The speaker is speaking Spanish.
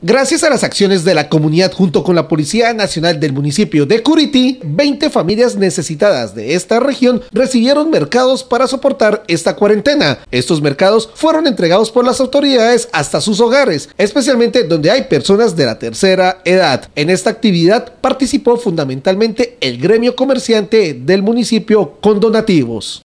Gracias a las acciones de la comunidad junto con la Policía Nacional del municipio de Curití, 20 familias necesitadas de esta región recibieron mercados para soportar esta cuarentena. Estos mercados fueron entregados por las autoridades hasta sus hogares, especialmente donde hay personas de la tercera edad. En esta actividad participó fundamentalmente el gremio comerciante del municipio con donativos.